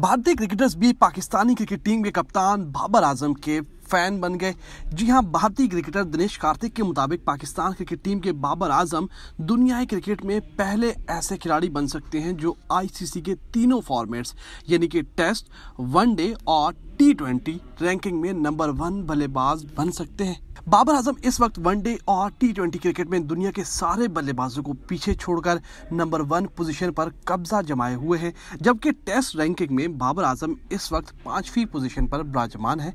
भारतीय क्रिकेटर्स भी Pakistani cricket team के कप्तान बाबर आजम के फैन बन गए जी हां भारतीय क्रिकेटर दिनेश कार्तिक के मुताबिक पाकिस्तान क्रिकेट टीम के बाबर आजम दुनियाई क्रिकेट में पहले ऐसे खिलाड़ी बन सकते हैं जो आईसीसी के तीनों फॉर्मेट्स यानी कि टेस्ट वनडे और टी ट्वेंटी रैंकिंग में नंबर वन बल्लेबाज बन सकते हैं बाबर आजम इस वक्त वनडे और टी ट्वेंटी क्रिकेट में दुनिया के सारे बल्लेबाजों को पीछे छोड़कर नंबर वन पोजीशन पर कब्जा जमाए हुए हैं जबकि टेस्ट रैंकिंग में बाबर आजम इस वक्त पांचवी पोजीशन पर विराजमान है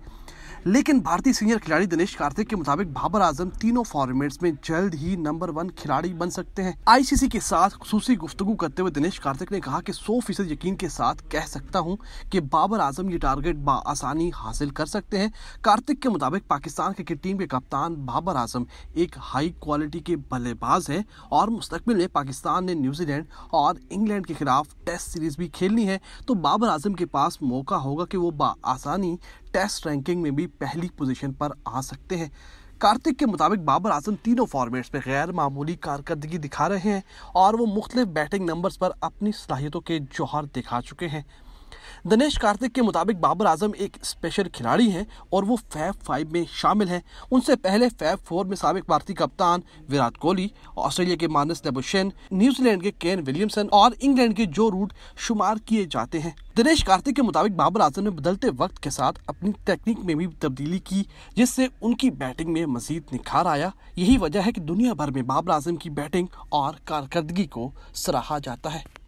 लेकिन भारतीय सीनियर खिलाड़ी दिनेश कार्तिक के मुताबिक बाबर आजम तीनों फॉर्मेट्स में जल्द ही नंबर वन खिलाड़ी बन सकते हैं आईसीसी के साथ खूसी गुफ्तु करते हुए दिनेश कार्तिक ने कहा कि सौ फीसद यकीन के साथ कह सकता हूं कि बाबर आजम ये टारगेट आसानी हासिल कर सकते हैं कार्तिक के मुताबिक पाकिस्तान क्रिकेट टीम के कप्तान बाबर आजम एक हाई क्वालिटी के बल्लेबाज हैं और मुस्तबिल में पाकिस्तान ने न्यूजीलैंड और इंग्लैंड के खिलाफ टेस्ट सीरीज भी खेलनी है तो बाबर आजम के पास मौका होगा कि वो आसानी टेस्ट रैंकिंग में भी पहली पोजीशन पर आ सकते हैं कार्तिक के मुताबिक बाबर आजम तीनों फॉर्मेट्स में गैर मामूली कारकर्दगी दिखा रहे हैं और वो मुख्तलिफ बैटिंग नंबर्स पर अपनी सलाहियतों के जौहर दिखा चुके हैं दिनेश कार्तिक के मुताबिक बाबर आजम एक स्पेशल खिलाड़ी हैं और वो फैब फाइव में शामिल हैं उनसे पहले फैब फोर में सबक भारतीय कप्तान विराट कोहली ऑस्ट्रेलिया के मानस नेबुशेन न्यूजीलैंड के केन विलियमसन और इंग्लैंड के जो रूट शुमार किए जाते हैं दिनेश कार्तिक के मुताबिक बाबर आजम ने बदलते वक्त के साथ अपनी टेक्निक में भी तब्दीली की जिससे उनकी बैटिंग में मजीद निखार आया यही वजह है कि दुनिया भर में बाबर आजम की बैटिंग और कारकर्दगी को सराहा जाता है